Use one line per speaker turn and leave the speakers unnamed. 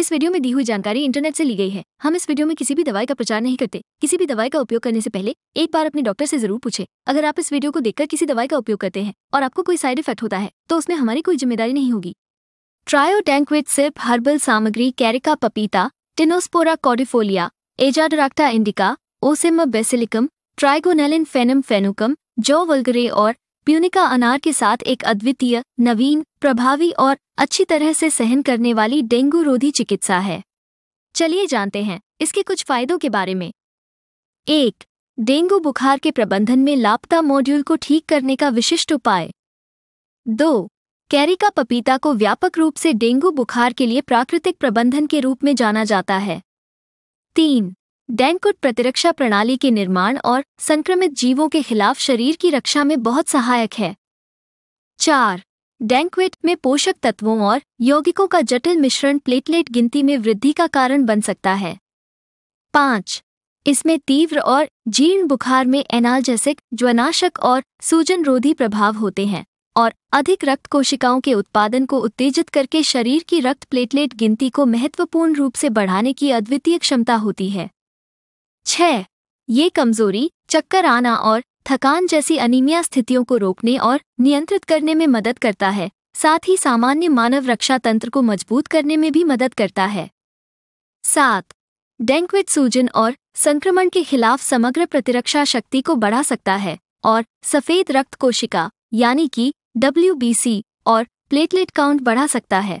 इस वीडियो में दी हुई जानकारी इंटरनेट से ली गई है हम इस वीडियो में किसी भी दवाई का प्रचार नहीं करते किसी भी दवाई का उपयोग करने से पहले एक बार अपने डॉक्टर से जरूर पूछे अगर आप इस वीडियो को देखकर किसी दवाई का उपयोग करते हैं और आपको कोई साइड इफेक्ट होता है तो उसमें हमारी कोई जिम्मेदारी नहीं होगी ट्रायोटैंक विद सिर्फ हर्बल सामग्री कैरिका पपीता tinospora cordifolia azadirachta indica ocimum basilicum trigonella foenum फेनुकम जो वलगरे और प्यूनिका अनार के साथ एक अद्वितीय नवीन प्रभावी और अच्छी तरह से सहन करने वाली डेंगू रोधी चिकित्सा है चलिए जानते हैं इसके कुछ फायदों के बारे में एक डेंगू बुखार के प्रबंधन में लापता मॉड्यूल को ठीक करने का विशिष्ट उपाय दो कैरिका पपीता को व्यापक रूप से डेंगू बुखार के लिए प्राकृतिक प्रबंधन के रूप में जाना जाता है तीन डैंकुट प्रतिरक्षा प्रणाली के निर्माण और संक्रमित जीवों के खिलाफ शरीर की रक्षा में बहुत सहायक है चार डैंक्वेट में पोषक तत्वों और यौगिकों का जटिल मिश्रण प्लेटलेट गिनती में वृद्धि का कारण बन सकता है पाँच इसमें तीव्र और जीर्ण बुखार में एनाल्जेसिक ज्वनाशक और सूजन रोधी प्रभाव होते हैं और अधिक रक्त कोशिकाओं के उत्पादन को उत्तेजित करके शरीर की रक्त प्लेटलेट गिनती को महत्वपूर्ण रूप से बढ़ाने की अद्वितीय क्षमता होती है छह ये कमजोरी चक्कर आना और थकान जैसी अनिमिया स्थितियों को रोकने और नियंत्रित करने में मदद करता है साथ ही सामान्य मानव रक्षा तंत्र को मजबूत करने में भी मदद करता है सात डेंक्विट सूजन और संक्रमण के खिलाफ समग्र प्रतिरक्षा शक्ति को बढ़ा सकता है और सफेद रक्त कोशिका यानी कि डब्ल्यू और प्लेटलेट काउंट बढ़ा सकता है